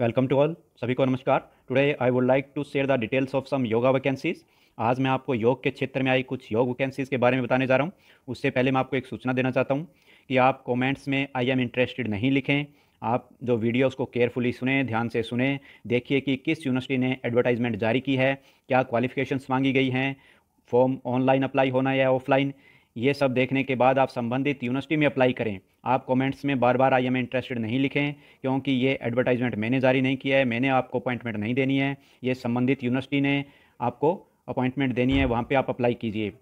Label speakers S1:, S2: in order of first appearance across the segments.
S1: welcome to all सभी को नमस्कार today I would like to share the details of some yoga vacancies आज मैं आपको योग के क्षेत्र में आई कुछ योग वैकेंसीज के बारे में बताने जा रहा हूँ उससे पहले मैं आपको एक सूचना देना चाहता हूँ कि आप कमेंट्स में आई एम इंटरेस्टेड नहीं लिखें आप जो वीडियो उसको केयरफुली सुने ध्यान से सुने देखिए कि किस यूनिवर्सिटी ने एडवर्टाइजमेंट जारी की है क्या क्वालिफिकेशंस मांगी गई हैं फॉर्म ऑनलाइन अप्लाई होना या ऑफलाइन ये सब देखने के बाद आप संबंधित यूनिवर्सिटी में अप्लाई करें आप कमेंट्स में बार बार आई एम इंटरेस्टेड नहीं लिखें क्योंकि ये एडवर्टाइजमेंट मैंने जारी नहीं किया है मैंने आपको अपॉइंटमेंट नहीं देनी है ये संबंधित यूनिवर्सिटी ने आपको अपॉइंटमेंट देनी है वहाँ पर आप अप्लाई कीजिए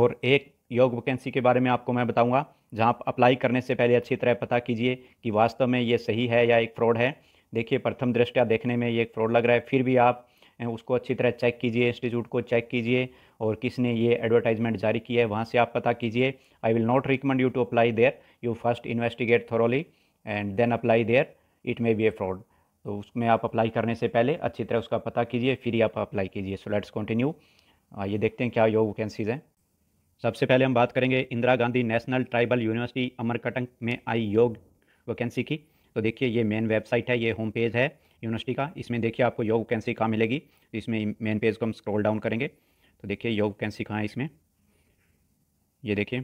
S1: और एक योग वैकेंसी के बारे में आपको मैं बताऊँगा जहाँ आप अप्लाई करने से पहले अच्छी तरह पता कीजिए कि वास्तव में ये सही है या एक फ्रॉड है देखिए प्रथम दृष्टया देखने में ये एक फ्रॉड लग रहा है फिर भी आप उसको अच्छी तरह चेक कीजिए इंस्टीट्यूट को चेक कीजिए और किसने ये एडवर्टाइजमेंट जारी किया है वहाँ से आप पता कीजिए I will not recommend you to apply there you first investigate thoroughly and then apply there it may be a fraud तो उसमें आप अप्लाई करने से पहले अच्छी तरह उसका पता कीजिए फिर ही आप अप्लाई कीजिए सो लेट्स कंटिन्यू ये देखते हैं क्या योग वैकेंसीज़ हैं सबसे पहले हम बात करेंगे Indira Gandhi national tribal university Amarkantak में आई योग वैकेंसी की तो देखिए ये मेन वेबसाइट है ये होम पेज है यूनिवर्सिटी का इसमें देखिए आपको योग वैकेंसी कहाँ मिलेगी इसमें मेन पेज को हम स्क्रॉल डाउन करेंगे तो देखिए योग कैंसी कहाँ है इसमें ये देखिए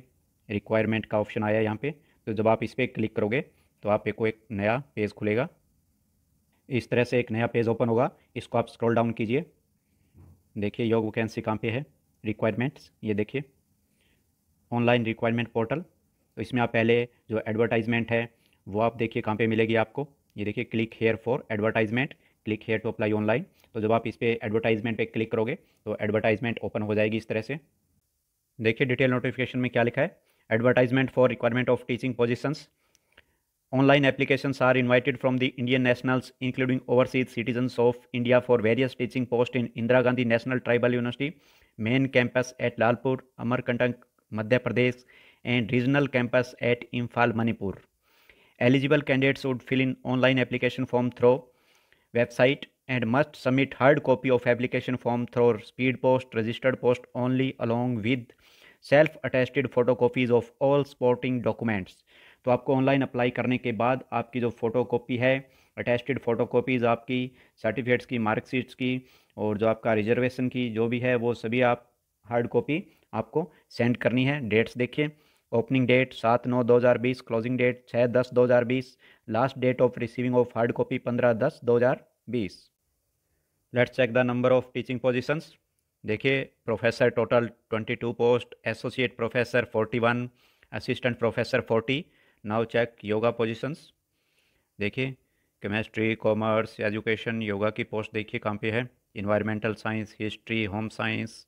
S1: रिक्वायरमेंट का ऑप्शन आया यहाँ पे तो जब आप इस पर क्लिक करोगे तो आप एक एक नया पेज खुलेगा इस तरह से एक नया पेज ओपन होगा इसको आप स्क्रॉल डाउन कीजिए देखिए योग वैकेंसी कहाँ पे है रिक्वायरमेंट्स ये देखिए ऑनलाइन रिक्वायरमेंट पोर्टल तो इसमें आप पहले जो एडवर्टाइजमेंट है वो आप देखिए कहाँ पे मिलेगी आपको ये देखिए click here for advertisement click here to apply online तो जब आप इस पर एडवर्टाइजमेंट पर क्लिक करोगे तो एडवर्टाइजमेंट ओपन हो जाएगी इस तरह से देखिए डिटेल नोटिफिकेशन में क्या लिखा है advertisement for requirement of teaching positions online application are invited from the Indian nationals including overseas citizens of India for various teaching post in Indira Gandhi national tribal university main campus at Lalpur Amarkantak Madhya Pradesh and regional campus at Imphal Manipur eligible candidates would fill in online application form through website and must submit hard copy of application form through speed post registered post only along with self attested photocopies of all supporting documents तो आपको online apply करने के बाद आपकी जो photocopy है attested फ़ोटोकॉपीज़ आपकी certificates की मार्कशीट्स की और जो आपका रिजर्वेशन की जो भी है वो सभी आप हार्ड कॉपी आपको सेंड करनी है डेट्स देखिए ओपनिंग डेट सात नौ दो हज़ार बीस क्लोजिंग डेट छः दस दो हज़ार बीस last date of receiving of hard copy पंद्रह दस दो हज़ार बीस let's check the number of teaching positions देखिए professor total twenty two post associate professor forty one assistant professor forty now check yoga positions देखिए केमेस्ट्री कॉमर्स एजुकेशन योगा की post देखिए कहाँ पे है environmental science history home science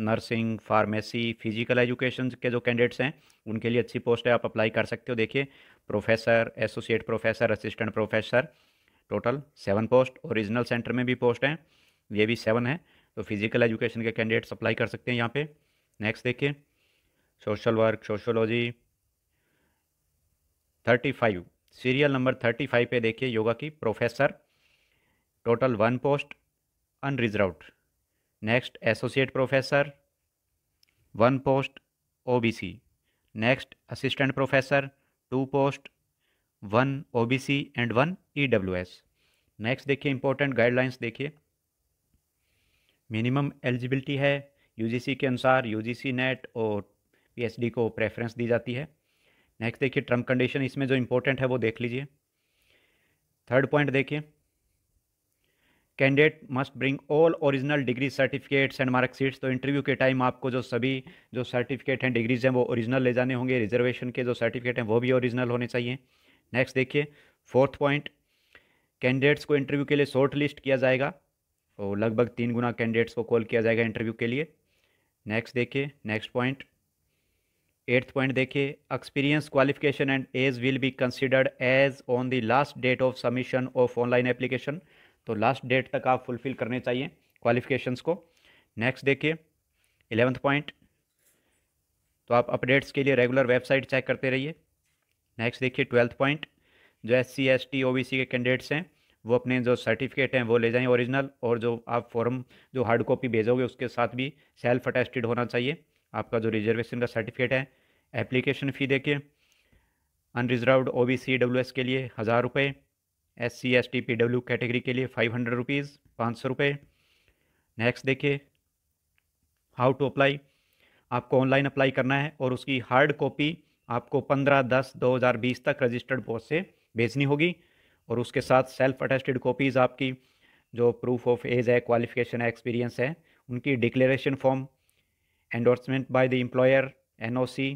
S1: nursing pharmacy physical education के जो candidates हैं उनके लिए अच्छी पोस्ट है आप अप्लाई कर सकते हो देखिए professor associate professor assistant professor total seven post और रीजनल सेंटर में भी पोस्ट हैं ये भी सेवन है तो फिजिकल एजुकेशन के कैंडिडेट्स अप्लाई कर सकते हैं यहाँ पे नेक्स्ट देखिए social work sociology thirty five serial number thirty five पे देखिए योगा की professor total one post unreserved next associate professor one post OBC next assistant professor two post one OBC and one EWS next देखिए important guidelines देखिए minimum eligibility है UGC के अनुसार UGC NET और PhD को प्रेफरेंस दी जाती है नेक्स्ट देखिए टर्म कंडीशन इसमें जो इम्पोर्टेंट है वो देख लीजिए थर्ड पॉइंट देखिए candidate must bring all original degree certificates and marksheets तो इंटरव्यू के टाइम आपको जो सभी जो सर्टिफिकेट हैं डिग्रीज हैं वो ओरिजिनल ले जाने होंगे रिजर्वेशन के जो सर्टिफिकेट हैं वो भी ओरिजिनल होने चाहिए नेक्स्ट देखिए फोर्थ पॉइंट कैंडिडेट्स को इंटरव्यू के लिए शॉर्ट लिस्ट किया जाएगा तो लगभग तीन गुना कैंडिडेट्स को कॉल किया जाएगा इंटरव्यू के लिए नेक्स्ट देखिए नेक्स्ट पॉइंट एट्थ पॉइंट देखिए experience qualification and age will be considered age on the last date of submission of online application तो लास्ट डेट तक आप फुलफ़िल करने चाहिए क्वालिफिकेशंस को नेक्स्ट देखिए एलेवंथ पॉइंट तो आप अपडेट्स के लिए रेगुलर वेबसाइट चेक करते रहिए नेक्स्ट देखिए ट्वेल्थ पॉइंट जो S C S T O B C के कैंडिडेट्स हैं वो अपने जो सर्टिफिकेट हैं वो ले जाएं ओरिजिनल और जो आप फॉर्म जो हार्ड कॉपी भेजोगे उसके साथ भी सेल्फ अटेस्टेड होना चाहिए आपका जो रिजर्वेशन का सर्टिफिकेट है एप्लीकेशन फ़ी देखिए unreserved O B C W S के लिए हज़ार रुपये S C S T P W category के लिए फाइव हंड्रेड रुपीज़ पाँच सौ रुपये नेक्स्ट देखिए हाउ टू अप्लाई आपको ऑनलाइन अप्लाई करना है और उसकी हार्ड कॉपी आपको पंद्रह दस दो हज़ार बीस तक रजिस्टर्ड पोस्ट से भेजनी होगी और उसके साथ सेल्फ अटेस्टेड कॉपीज़ आपकी जो प्रूफ ऑफ एज है क्वालिफिकेशन है एक्सपीरियंस है उनकी declaration form endorsement by the employer NOC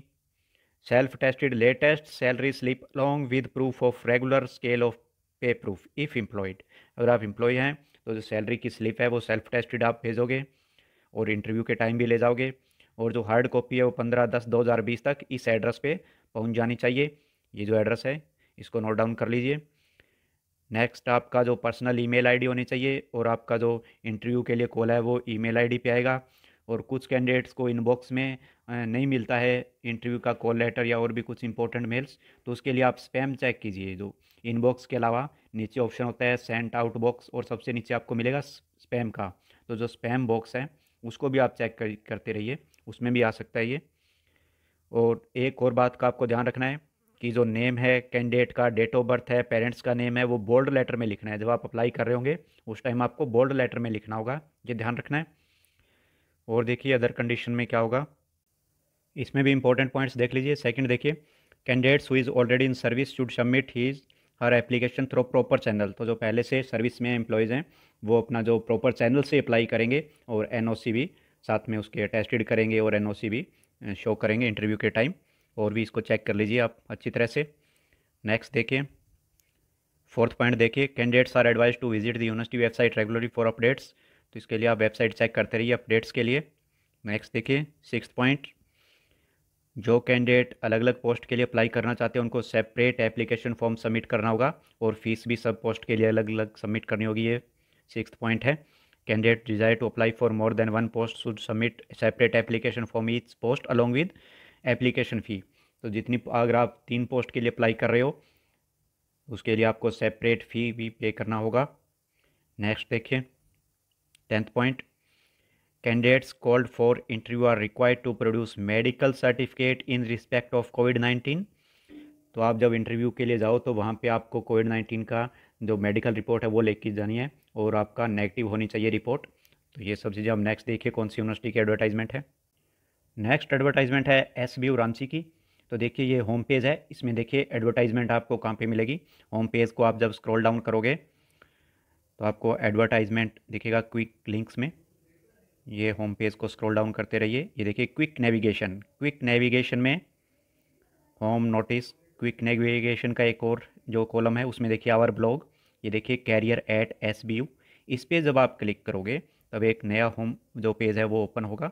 S1: self tested latest salary slip along with proof of regular scale of pay proof if employed अगर आप employ हैं तो जो सैलरी की स्लिप है वो सेल्फ टेस्टेड आप भेजोगे और इंटरव्यू के टाइम भी ले जाओगे और जो हार्ड कॉपी है वो पंद्रह दस दो हज़ार बीस तक इस एड्रेस पे पहुंच जानी चाहिए ये जो एड्रेस है इसको नोट डाउन कर लीजिए नेक्स्ट आपका जो पर्सनल ईमेल आईडी होनी चाहिए और आपका जो इंटरव्यू के लिए कॉल है वो ईमेल आईडी पे आएगा और कुछ कैंडिडेट्स को इनबॉक्स में नहीं मिलता है इंटरव्यू का कॉल लेटर या और भी कुछ इंपॉर्टेंट मेल्स तो उसके लिए आप स्पैम चेक कीजिए जो इनबॉक्स के अलावा नीचे ऑप्शन होता है सेंट आउट बॉक्स और सबसे नीचे आपको मिलेगा स्पैम का तो जो स्पैम बॉक्स है उसको भी आप चेक कर, करते रहिए उसमें भी आ सकता है ये और एक और बात का आपको ध्यान रखना है कि जो नेम है कैंडिडेट का डेट ऑफ बर्थ है पेरेंट्स का नेम है वो बोल्ड लेटर में लिखना है जब आप अप्लाई कर रहे होंगे उस टाइम आपको बोल्ड लेटर में लिखना होगा ये ध्यान रखना है और देखिए अदर कंडीशन में क्या होगा इसमें भी इंपॉर्टेंट पॉइंट्स देख लीजिए सेकंड देखिए candidates who is already in service should submit his her application through proper channel तो जो पहले से सर्विस में एम्प्लॉयज़ हैं वो अपना जो प्रॉपर चैनल से अप्लाई करेंगे और एन भी साथ में उसके अटेस्टेड करेंगे और एन भी शो करेंगे इंटरव्यू के टाइम और भी इसको चेक कर लीजिए आप अच्छी तरह से नेक्स्ट देखिए फोर्थ पॉइंट देखिए candidates are advise to visit the university website regularly for updates तो इसके लिए आप वेबसाइट चेक करते रहिए अपडेट्स के लिए नेक्स्ट देखिए सिक्स पॉइंट जो कैंडिडेट अलग अलग पोस्ट के लिए अप्लाई करना चाहते हैं उनको सेपरेट एप्लीकेशन फॉर्म सबमिट करना होगा और फीस भी सब पोस्ट के लिए अलग अलग सबमिट करनी होगी ये सिक्स पॉइंट है candidate desire to apply for more than one post should submit separate application form each post along with application fee तो जितनी अगर आप तीन पोस्ट के लिए अप्लाई कर रहे हो उसके लिए आपको सेपरेट फ़ी भी पे करना होगा नेक्स्ट देखिए tenth point candidates called for interview are required to produce medical certificate in respect of COVID nineteen तो आप जब इंटरव्यू के लिए जाओ तो वहाँ पे आपको कोविड नाइन्टीन का जो मेडिकल रिपोर्ट है वो लेके जानी है और आपका नेगेटिव होनी चाहिए रिपोर्ट तो ये सब चीज़ें हम नेक्स्ट देखिए कौन सी यूनिवर्सिटी की एडवर्टाइजमेंट है नेक्स्ट एडवर्टाइजमेंट है एस बी रांची की तो देखिए ये होम पेज है इसमें देखिए एडवर्टाइजमेंट आपको कहाँ पे मिलेगी होम पेज को आप जब स्क्रॉल डाउन करोगे तो आपको एडवर्टाइजमेंट दिखेगा क्विक लिंक्स में ये होम पेज को स्क्रॉल डाउन करते रहिए ये देखिए क्विक नेविगेशन क्विक नेविगेशन में होम नोटिस क्विक नेविगेशन का एक और जो कॉलम है उसमें देखिए आवर ब्लॉग ये देखिए career at S B U इस पर जब आप क्लिक करोगे तब एक नया होम जो पेज है वो ओपन होगा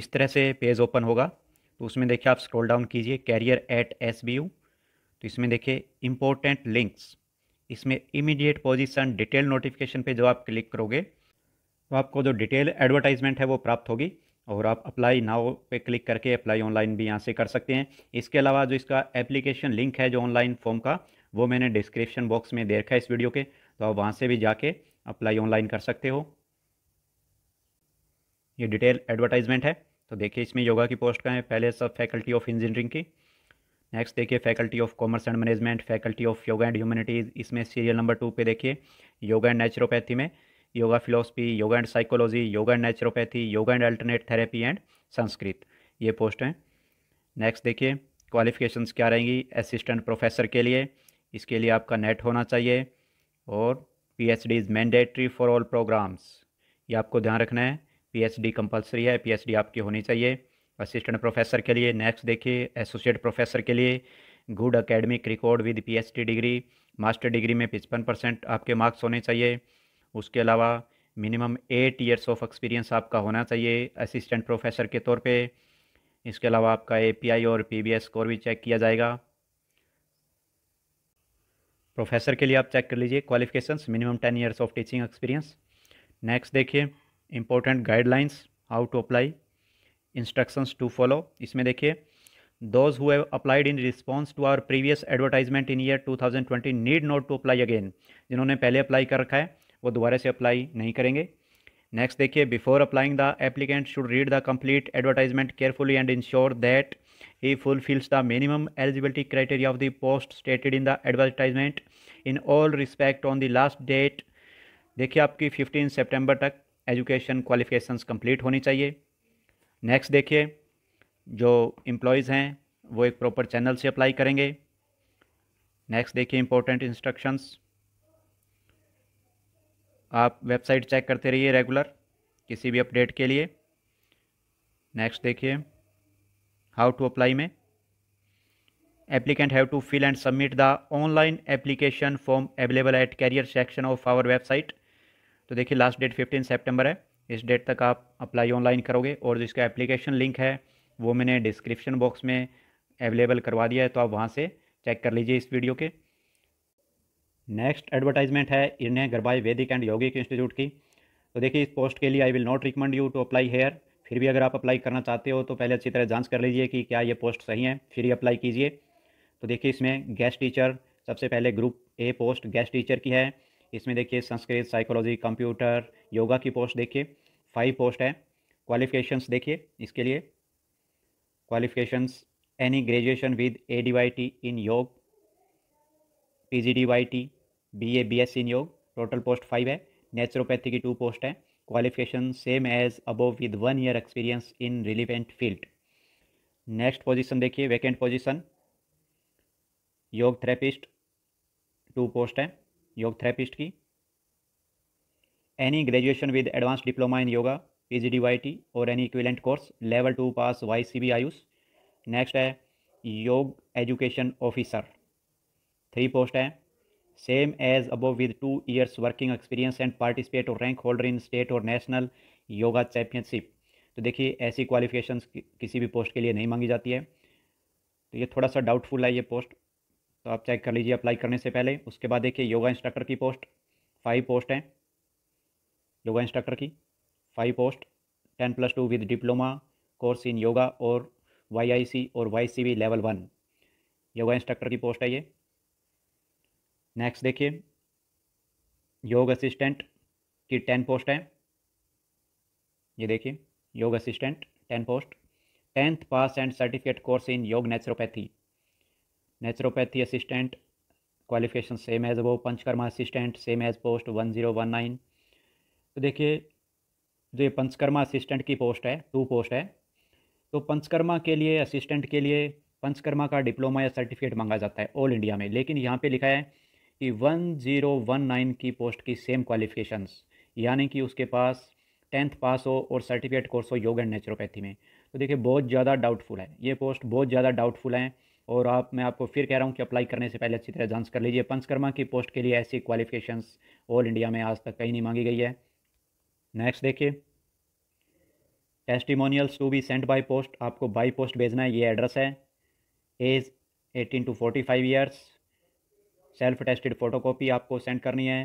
S1: इस तरह से पेज ओपन होगा तो उसमें देखिए आप स्क्रॉल डाउन कीजिए career at S B U तो इसमें देखिए इम्पोर्टेंट लिंक्स इसमें इमीडिएट पोजीशन डिटेल नोटिफिकेशन पे जब आप क्लिक करोगे तो आपको जो डिटेल एडवर्टाइजमेंट है वो प्राप्त होगी और आप अप्लाई नाव पे क्लिक करके अप्लाई ऑनलाइन भी यहाँ से कर सकते हैं इसके अलावा जो इसका एप्लीकेशन लिंक है जो ऑनलाइन फॉर्म का वो मैंने डिस्क्रिप्शन बॉक्स में दे रखा है इस वीडियो के तो आप वहाँ से भी जाके अप्लाई ऑनलाइन कर सकते हो ये डिटेल एडवर्टाइजमेंट है तो देखिए इसमें योगा की पोस्ट का है पहले सब फैकल्टी ऑफ इंजीनियरिंग की नेक्स्ट देखिए faculty of commerce and management faculty of yoga and humanities इसमें सीरियल नंबर टू पे देखिए योगा एंड नेचुरोपैथी में yoga philosophy yoga and psychology yoga and naturopathy yoga and alternate therapy and Sanskrit ये पोस्ट हैं नेक्स्ट देखिए क्वालिफिकेशन क्या रहेंगी असिस्टेंट प्रोफेसर के लिए इसके लिए आपका नेट होना चाहिए और P H D is mandatory for all programs ये आपको ध्यान रखना है पी एच डी कंपलसरी है पी एच डी आपकी होनी चाहिए असिस्टेंट प्रोफेसर के लिए नेक्स्ट देखिए एसोसिएट प्रोफेसर के लिए good academic record with PhD degree master degree में पचपन परसेंट आपके मार्क्स होने चाहिए उसके अलावा minimum eight years of experience आपका होना चाहिए असिस्टेंट प्रोफेसर के तौर पे इसके अलावा आपका ए और पीबीएस स्कोर भी चेक किया जाएगा प्रोफेसर के लिए आप चेक कर लीजिए qualification minimum ten years of teaching experience next देखिए important guidelines how to apply instructions to follow इसमें देखिए those who have applied in response to our previous advertisement in year 2020 need not to apply again जिन्होंने पहले apply कर रखा है वो दोबारा से अप्लाई नहीं करेंगे नेक्स्ट देखिए before applying the applicant should read the complete advertisement carefully and ensure that he fulfils the minimum eligibility criteria of the post stated in the advertisement in all respect on the last date देखिए आपकी 15 सितंबर तक education qualifications complete होनी चाहिए next देखिए जो employees हैं वो एक प्रॉपर चैनल से अप्लाई करेंगे नेक्स्ट देखिए इंपॉर्टेंट इंस्ट्रक्शंस आप वेबसाइट चेक करते रहिए रेगुलर किसी भी अपडेट के लिए नेक्स्ट देखिए हाउ टू अप्लाई में applicant have to fill and submit the online application form available at career section of our website तो देखिए लास्ट डेट 15 सितंबर है इस डेट तक आप अप्लाई ऑनलाइन करोगे और जिसका एप्लीकेशन लिंक है वो मैंने डिस्क्रिप्शन बॉक्स में अवेलेबल करवा दिया है तो आप वहाँ से चेक कर लीजिए इस वीडियो के नेक्स्ट एडवर्टाइजमेंट है इन्हें गरबाई वैदिक एंड योगिक इंस्टीट्यूट की तो देखिए इस पोस्ट के लिए I will not recommend you to apply here फिर भी अगर आप अप्लाई करना चाहते हो तो पहले अच्छी तरह जांच कर लीजिए कि क्या ये पोस्ट सही है फिर ही अप्लाई कीजिए तो देखिए इसमें गेस्ट टीचर सबसे पहले group A post guest teacher की है इसमें देखिए संस्कृत साइकोलॉजी कंप्यूटर योगा की पोस्ट देखिए फाइव पोस्ट है क्वालिफिकेशंस देखिए इसके लिए qualifications any graduation with A D Y T in yoga P G D Y T B A B S in yoga total post five है नेचुरोपैथी की टू पोस्ट है qualification same as above with one year experience in relevant field next position देखिए vacant position yoga therapist two post है yoga therapist की any graduation with advance diploma in yoga P G D Y T और any equivalent course level two pass Y C B AYUSH next है yoga education officer three post है same as above with two years working experience and participate or rank holder in state or national yoga championship तो देखिए ऐसी qualification किसी भी post के लिए नहीं मांगी जाती है तो ये थोड़ा सा डाउटफुल है ये पोस्ट तो आप चेक कर लीजिए अप्लाई करने से पहले उसके बाद देखिए योगा इंस्ट्रक्टर की पोस्ट फाइव पोस्ट हैं योगा इंस्ट्रक्टर की five post ten plus two with diploma course in yoga or YIC or YCB level one yoga instructor की पोस्ट है ये नेक्स्ट देखिए योग असिस्टेंट की टेन पोस्ट है ये देखिए yoga assistant ten post tenth pass and certificate course in yoga naturopathy naturopathy assistant qualification same as वो panchakarma assistant same as post one zero one nine तो देखिए जो ये पंचकर्मा असिस्टेंट की पोस्ट है टू पोस्ट है तो पंचकर्मा के लिए असिस्टेंट के लिए पंचकर्मा का डिप्लोमा या सर्टिफिकेट मांगा जाता है ऑल इंडिया में लेकिन यहाँ पे लिखा है कि वन ज़ीरो वन नाइन की पोस्ट की सेम क्वालिफिकेशंस यानी कि उसके पास टेंथ पास हो और सर्टिफिकेट कोर्स हो योग एंड नेचुरोपैथी में तो देखिए बहुत ज़्यादा डाउटफुल है ये पोस्ट बहुत ज़्यादा डाउटफुल है और आप मैं आपको फिर कह रहा हूँ कि अप्लाई करने से पहले अच्छी तरह जांच कर लीजिए पंचकर्मा की पोस्ट के लिए ऐसी क्वालिफिकेशंस ऑल इंडिया में आज तक कहीं नहीं मांगी गई है नेक्स्ट देखिए testimonials to be sent by post आपको बाई पोस्ट भेजना है ये एड्रेस है age eighteen to forty five years self tested photocopy आपको सेंड करनी है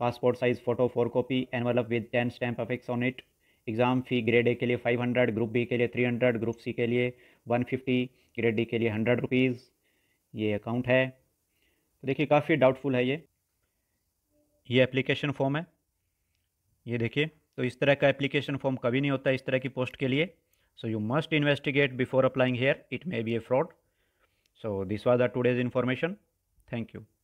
S1: passport size photo four copy envelope with ten stamp affix on it exam fee grade A के लिए फाइव हंड्रेड ग्रुप बी के लिए three hundred group C के लिए one fifty grade D के लिए हंड्रेड रुपीज़ ये अकाउंट है तो देखिए काफ़ी डाउटफुल है ये ये एप्लीकेशन फॉर्म है ये देखिए तो इस तरह का एप्लीकेशन फॉर्म कभी नहीं होता इस तरह की पोस्ट के लिए so you must investigate before applying here it may be a fraud so this was the today's information thank you